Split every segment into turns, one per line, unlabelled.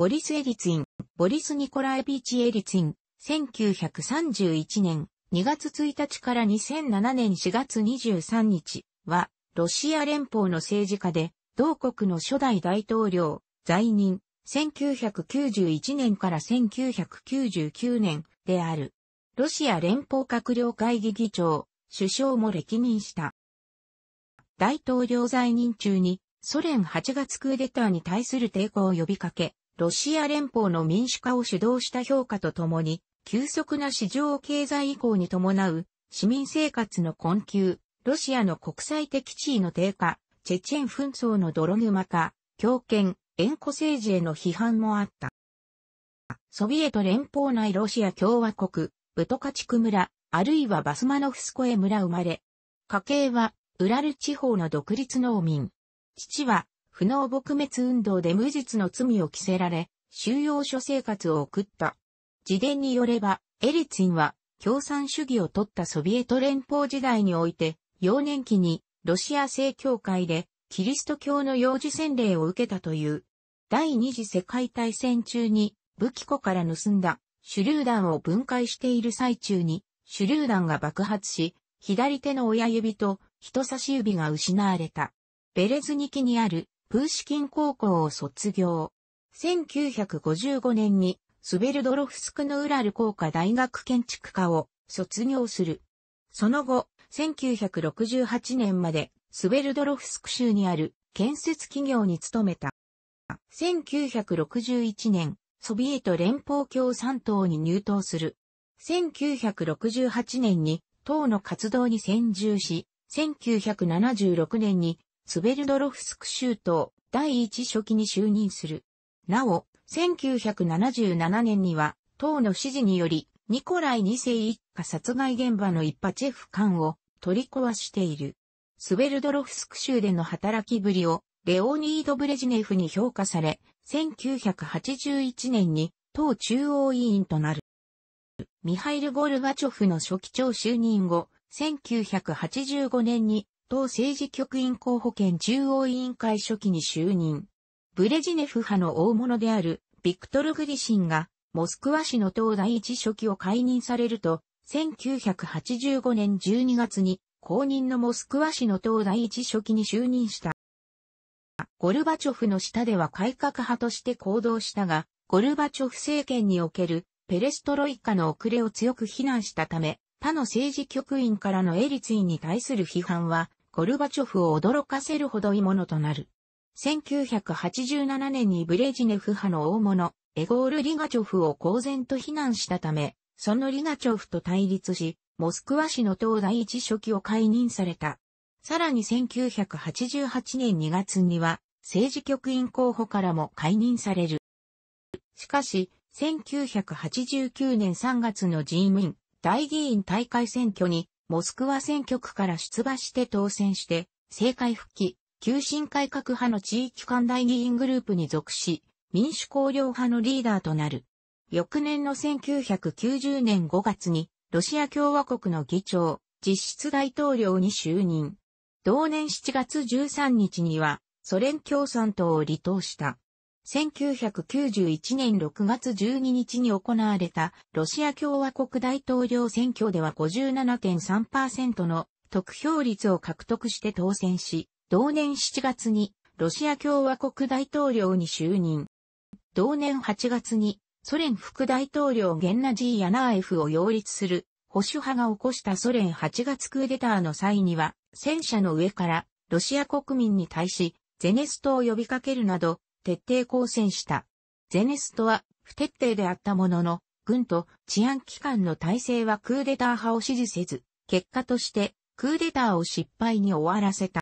ボリス・エリツィン、ボリス・ニコライビーチ・エリツィン、1931年2月1日から2007年4月23日は、ロシア連邦の政治家で、同国の初代大統領、在任、1991年から1999年である。ロシア連邦閣僚会議議長、首相も歴任した。大統領在任中に、ソ連8月クーデターに対する抵抗を呼びかけ、ロシア連邦の民主化を主導した評価とともに、急速な市場経済移行に伴う、市民生活の困窮、ロシアの国際的地位の低下、チェチェン紛争の泥沼化、強権、縁故政治への批判もあった。ソビエト連邦内ロシア共和国、ブトカチク村、あるいはバスマノフスコエ村生まれ。家系は、ウラル地方の独立農民。父は、不能撲滅運動で無実の罪を着せられ、収容所生活を送った。自伝によれば、エリツィンは共産主義を取ったソビエト連邦時代において、幼年期にロシア正教会でキリスト教の幼児洗礼を受けたという。第二次世界大戦中に武器庫から盗んだ手榴弾を分解している最中に手榴弾が爆発し、左手の親指と人差し指が失われた。ベレズニキにあるプーシキン高校を卒業。1955年にスベルドロフスクのウラル工科大学建築科を卒業する。その後、1968年までスベルドロフスク州にある建設企業に勤めた。1961年、ソビエト連邦共産党に入党する。1968年に党の活動に専従し、1976年にスベルドロフスク州党第一書記に就任する。なお、1977年には、党の指示により、ニコライ2世一家殺害現場の一派チェフ艦を取り壊している。スベルドロフスク州での働きぶりをレオニード・ブレジネフに評価され、1981年に党中央委員となる。ミハイル・ゴルバチョフの初期長就任後、1985年に党政治局員候補権中央委員会初期に就任。ブレジネフ派の大物であるビクトル・グリシンがモスクワ市の党第一書記を解任されると、1985年12月に公認のモスクワ市の党第一書記に就任した。ゴルバチョフの下では改革派として行動したが、ゴルバチョフ政権におけるペレストロイカの遅れを強く非難したため、他の政治局員からのエリツィに対する批判はゴルバチョフを驚かせるほどいいものとなる。1987年にブレジネフ派の大物、エゴール・リガチョフを公然と非難したため、そのリガチョフと対立し、モスクワ市の党第一書記を解任された。さらに1988年2月には、政治局員候補からも解任される。しかし、1989年3月の人民大議員大会選挙にモスクワ選挙区から出馬して当選して、政界復帰、急進改革派の地域間大議員グループに属し、民主公領派のリーダーとなる。翌年の1990年5月に、ロシア共和国の議長、実質大統領に就任。同年7月13日には、ソ連共産党を離党した。1991年6月12日に行われたロシア共和国大統領選挙では57.3%の得票率を獲得して当選し、同年7月にロシア共和国大統領に就任。同年8月にソ連副大統領ゲンナジー・ヤナーエフを擁立する保守派が起こしたソ連8月クーデターの際には戦車の上からロシア国民に対しゼネストを呼びかけるなど徹底抗戦した。ゼネストは不徹底であったものの、軍と治安機関の体制はクーデター派を支持せず、結果としてクーデターを失敗に終わらせた。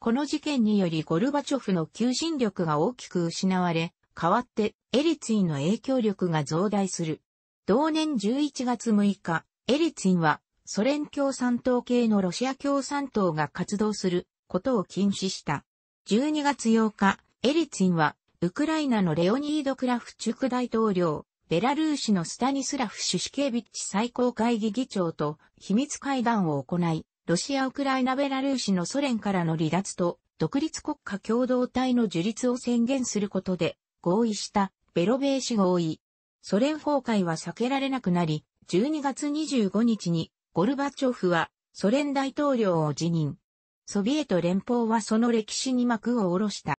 この事件によりゴルバチョフの求心力が大きく失われ、代わってエリツィンの影響力が増大する。同年11月6日、エリツィンはソ連共産党系のロシア共産党が活動することを禁止した。12月8日、エリツィンは、ウクライナのレオニード・クラフチュク大統領、ベラルーシのスタニスラフ・シュシケビッチ最高会議議長と秘密会談を行い、ロシア・ウクライナ・ベラルーシのソ連からの離脱と独立国家共同体の樹立を宣言することで合意したベロベーシ合意。ソ連崩壊は避けられなくなり、12月25日にゴルバチョフはソ連大統領を辞任。ソビエト連邦はその歴史に幕を下ろした。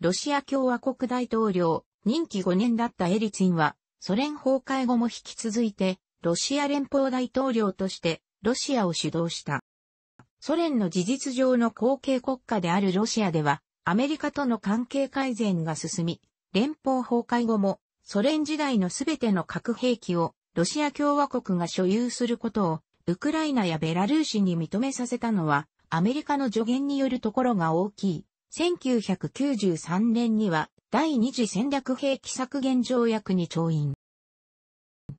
ロシア共和国大統領、任期5年だったエリツィンは、ソ連崩壊後も引き続いて、ロシア連邦大統領として、ロシアを主導した。ソ連の事実上の後継国家であるロシアでは、アメリカとの関係改善が進み、連邦崩壊後も、ソ連時代のすべての核兵器を、ロシア共和国が所有することを、ウクライナやベラルーシに認めさせたのは、アメリカの助言によるところが大きい。1993年には第二次戦略兵器削減条約に調印。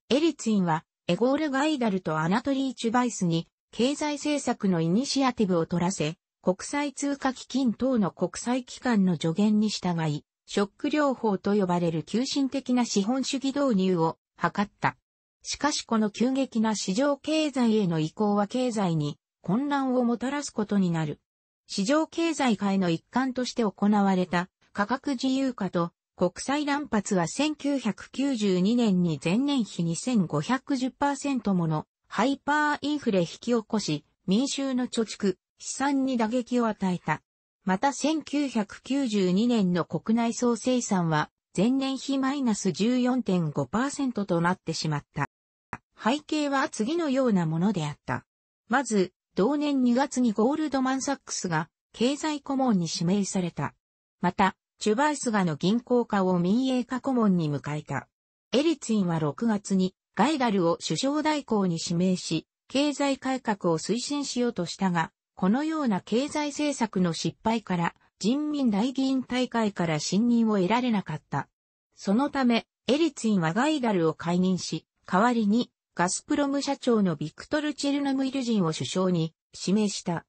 エリツィンはエゴール・ガイダルとアナトリー・チュバイスに経済政策のイニシアティブを取らせ、国際通貨基金等の国際機関の助言に従い、ショック療法と呼ばれる急進的な資本主義導入を図った。しかしこの急激な市場経済への移行は経済に混乱をもたらすことになる。市場経済化への一環として行われた価格自由化と国際乱発は1992年に前年比2510%ものハイパーインフレ引き起こし民衆の貯蓄、資産に打撃を与えた。また1992年の国内総生産は前年比マイナス14.5%となってしまった。背景は次のようなものであった。まず、同年2月にゴールドマンサックスが経済顧問に指名された。また、チュバイスガの銀行家を民営化顧問に迎えた。エリツィンは6月にガイダルを首相代行に指名し、経済改革を推進しようとしたが、このような経済政策の失敗から人民大議員大会から信任を得られなかった。そのため、エリツィンはガイダルを解任し、代わりにガスプロム社長のビクトル・チェルノムイル人を首相に指名した。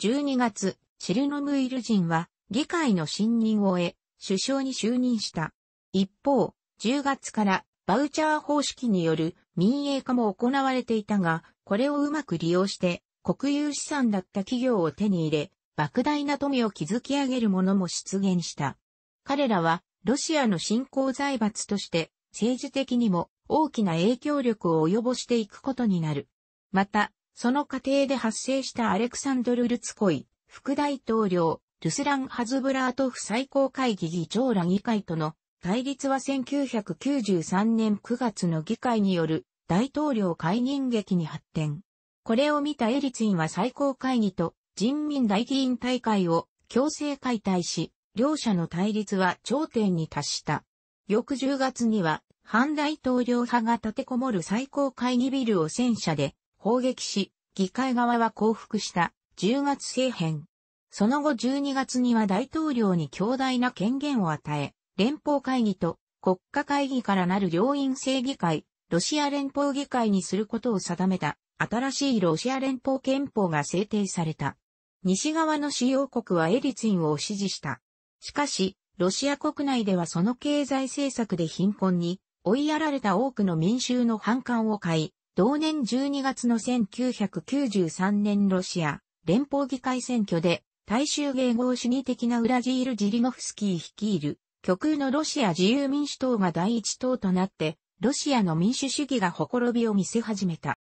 12月、チェルノムイル人は議会の信任を得、首相に就任した。一方、10月からバウチャー方式による民営化も行われていたが、これをうまく利用して国有資産だった企業を手に入れ、莫大な富を築き上げる者も出現した。彼らはロシアの新興財閥として政治的にも大きな影響力を及ぼしていくことになる。また、その過程で発生したアレクサンドル・ルツコイ、副大統領、ルスラン・ハズブラートフ最高会議議長ら議会との対立は1993年9月の議会による大統領解任劇に発展。これを見たエリツィンは最高会議と人民大議員大会を強制解体し、両者の対立は頂点に達した。翌10月には反大統領派が立てこもる最高会議ビルを戦車で砲撃し、議会側は降伏した10月政変。その後12月には大統領に強大な権限を与え、連邦会議と国家会議からなる両院正議会、ロシア連邦議会にすることを定めた新しいロシア連邦憲法が制定された。西側の主要国はエリツィンを支持した。しかし、ロシア国内ではその経済政策で貧困に追いやられた多くの民衆の反感を買い、同年12月の1993年ロシア連邦議会選挙で大衆迎合主義的なウラジール・ジリノフスキー率いる極右のロシア自由民主党が第一党となって、ロシアの民主主義がほころびを見せ始めた。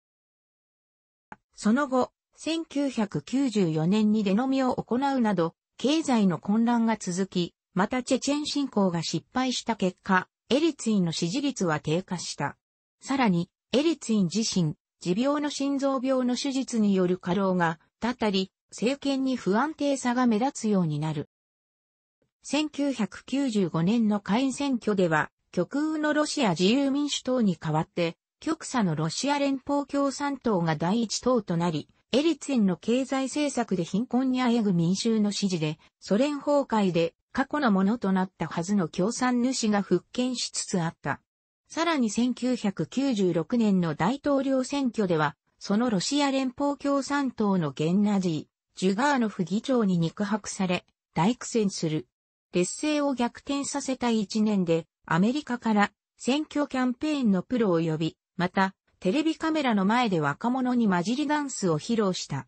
その後、1994年に出飲みを行うなど、経済の混乱が続き、またチェチェン侵攻が失敗した結果、エリツィンの支持率は低下した。さらに、エリツィン自身、持病の心臓病の手術による過労が、たたり、政権に不安定さが目立つようになる。1995年の下院選挙では、極右のロシア自由民主党に代わって、極左のロシア連邦共産党が第一党となり、エリツィンの経済政策で貧困にあえぐ民衆の支持で、ソ連崩壊で過去のものとなったはずの共産主が復権しつつあった。さらに1996年の大統領選挙では、そのロシア連邦共産党のゲンナジー、ジュガーノフ議長に肉薄され、大苦戦する。劣勢を逆転させた1年で、アメリカから選挙キャンペーンのプロを呼び、また、テレビカメラの前で若者に混じりダンスを披露した。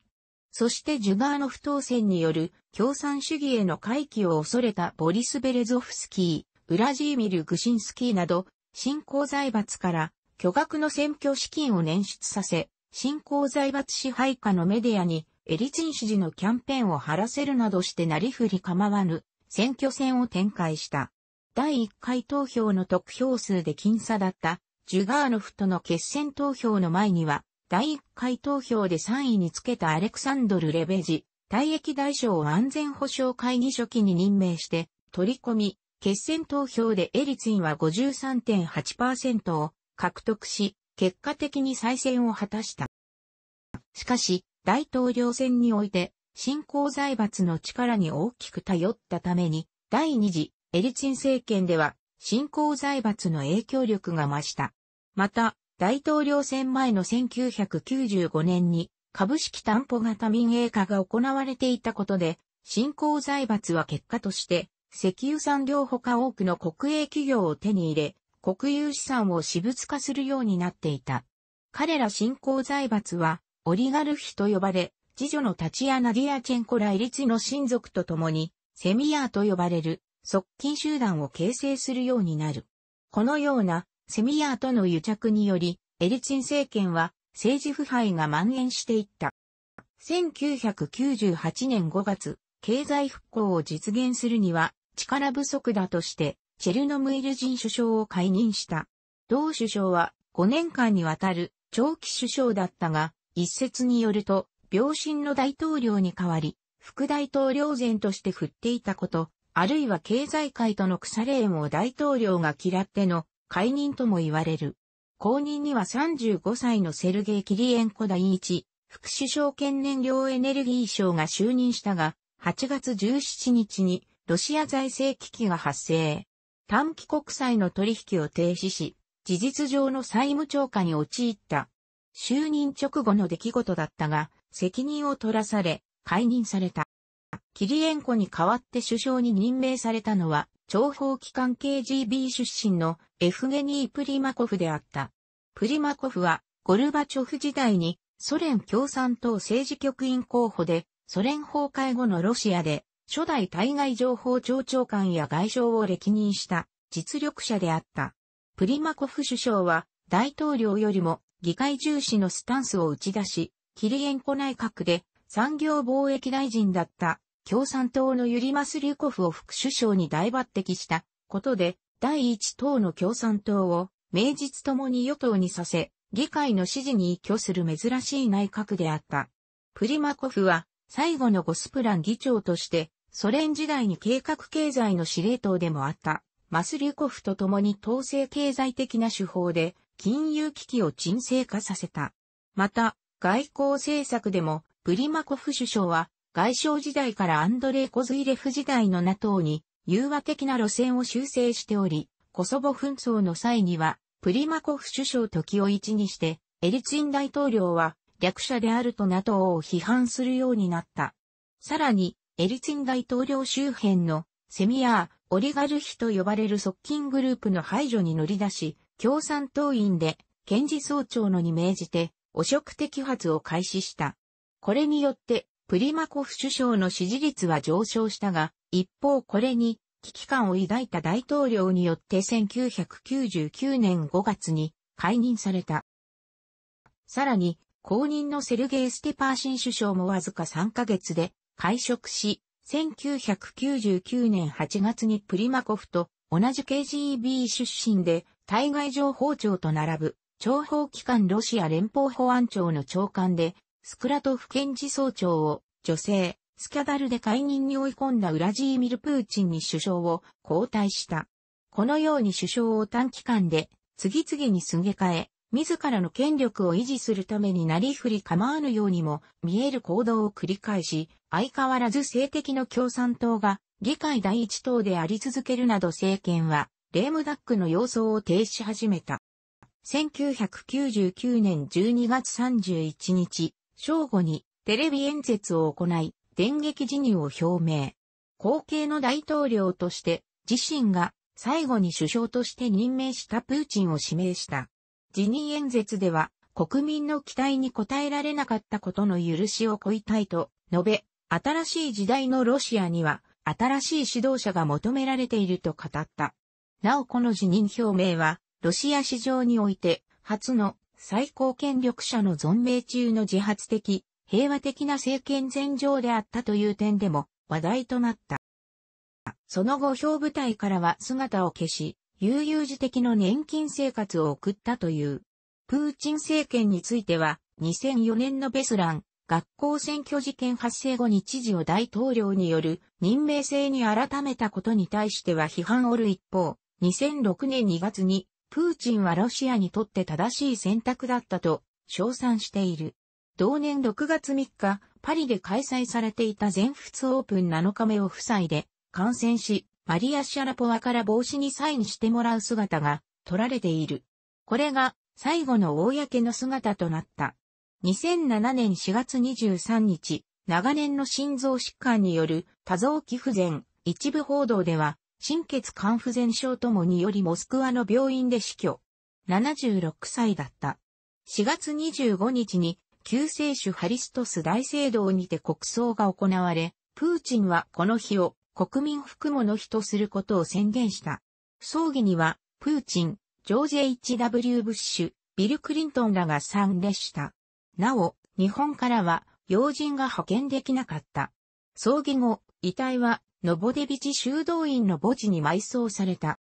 そしてジュガーノフ当選による共産主義への回帰を恐れたボリス・ベレゾフスキー、ウラジーミル・グシンスキーなど、新興財閥から巨額の選挙資金を捻出させ、新興財閥支配下のメディアにエリツィン支持のキャンペーンを張らせるなどしてなりふり構わぬ選挙戦を展開した。第1回投票の得票数で僅差だったジュガーノフとの決戦投票の前には、第1回投票で3位につけたアレクサンドル・レベジ、退役大将を安全保障会議初期に任命して、取り込み、決戦投票でエリツィンは53.8%を獲得し、結果的に再選を果たした。しかし、大統領選において、新興財閥の力に大きく頼ったために、第2次エリツィン政権では、新興財閥の影響力が増した。また、大統領選前の1995年に株式担保型民営化が行われていたことで、新興財閥は結果として、石油産業ほか多くの国営企業を手に入れ、国有資産を私物化するようになっていた。彼ら新興財閥は、オリガルヒと呼ばれ、次女のタチアナ・ディアチェンコライリツの親族と共に、セミヤーと呼ばれる、側近集団を形成するようになる。このような、セミヤーとの癒着により、エリチン政権は政治腐敗が蔓延していった。1998年5月、経済復興を実現するには力不足だとして、チェルノムイル人首相を解任した。同首相は5年間にわたる長期首相だったが、一説によると、病身の大統領に代わり、副大統領前として振っていたこと、あるいは経済界との腐れ縁を大統領が嫌っての解任とも言われる。後任には35歳のセルゲイ・キリエンコ第一、副首相兼燃料エネルギー省が就任したが、8月17日にロシア財政危機が発生。短期国債の取引を停止し、事実上の債務超過に陥った。就任直後の出来事だったが、責任を取らされ、解任された。キリエンコに代わって首相に任命されたのは、諜報機関 KGB 出身のエフゲニー・プリマコフであった。プリマコフは、ゴルバチョフ時代にソ連共産党政治局員候補で、ソ連崩壊後のロシアで、初代対外情報庁長官や外相を歴任した実力者であった。プリマコフ首相は、大統領よりも議会重視のスタンスを打ち出し、キリエンコ内閣で産業貿易大臣だった共産党のユリマス・リュコフを副首相に大抜擢したことで、第一党の共産党を名実ともに与党にさせ、議会の支持に依拠する珍しい内閣であった。プリマコフは最後のゴスプラン議長として、ソ連時代に計画経済の司令塔でもあった、マスリュコフと共に統制経済的な手法で、金融危機を沈静化させた。また、外交政策でも、プリマコフ首相は、外相時代からアンドレイ・コズイレフ時代の NATO に融和的な路線を修正しており、コソボ紛争の際には、プリマコフ首相時を一にして、エリツィン大統領は略者であると NATO を批判するようになった。さらに、エリツィン大統領周辺のセミアー、オリガルヒと呼ばれる側近グループの排除に乗り出し、共産党員で検事総長のに命じて汚職摘発を開始した。これによってプリマコフ首相の支持率は上昇したが、一方これに危機感を抱いた大統領によって1999年5月に解任された。さらに、後任のセルゲイ・ステパーシン首相もわずか3ヶ月で会食し、1999年8月にプリマコフと同じ KGB 出身で対外情報庁と並ぶ、諜報機関ロシア連邦保安庁の長官でスクラトフ検事総長を女性、スキャダルで解任に追い込んだウラジーミル・プーチンに首相を交代した。このように首相を短期間で次々にすげ替え、自らの権力を維持するためになりふり構わぬようにも見える行動を繰り返し、相変わらず性的の共産党が議会第一党であり続けるなど政権はレームダックの様相を停し始めた。1999年12月31日、正午にテレビ演説を行い、電撃辞任を表明。後継の大統領として自身が最後に首相として任命したプーチンを指名した。辞任演説では国民の期待に応えられなかったことの許しを乞いたいと述べ、新しい時代のロシアには新しい指導者が求められていると語った。なおこの辞任表明は、ロシア市場において初の最高権力者の存命中の自発的、平和的な政権前上であったという点でも話題となった。その後表部隊からは姿を消し、悠々自適の年金生活を送ったという。プーチン政権については、2004年のベスラン、学校選挙事件発生後に知事を大統領による任命制に改めたことに対しては批判おる一方、2006年2月にプーチンはロシアにとって正しい選択だったと称賛している。同年6月3日、パリで開催されていた全仏オープン7日目を夫妻で感染し、マリア・シャラポワから帽子にサインしてもらう姿が撮られている。これが最後の公の姿となった。2007年4月23日、長年の心臓疾患による多臓器不全、一部報道では心血管不全症ともによりモスクワの病院で死去。76歳だった。4月25日に救世主ハリストス大聖堂にて国葬が行われ、プーチンはこの日を国民服喪の日とすることを宣言した。葬儀には、プーチン、ジョージ・ H.W. ブッシュ、ビル・クリントンらが参列した。なお、日本からは、要人が派遣できなかった。葬儀後、遺体はノボデビチ修道院の墓地に埋葬された。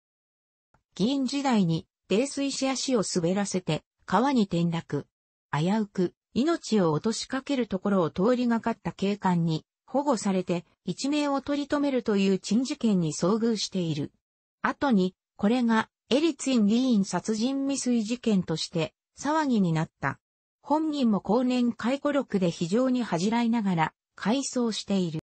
議員時代に泥酔し足を滑らせて川に転落。危うく命を落としかけるところを通りがかった警官に保護されて一命を取り留めるという珍事件に遭遇している。後に、これがエリツィン議員殺人未遂事件として騒ぎになった。本人も後年解雇録で非常に恥じらいながら回想している。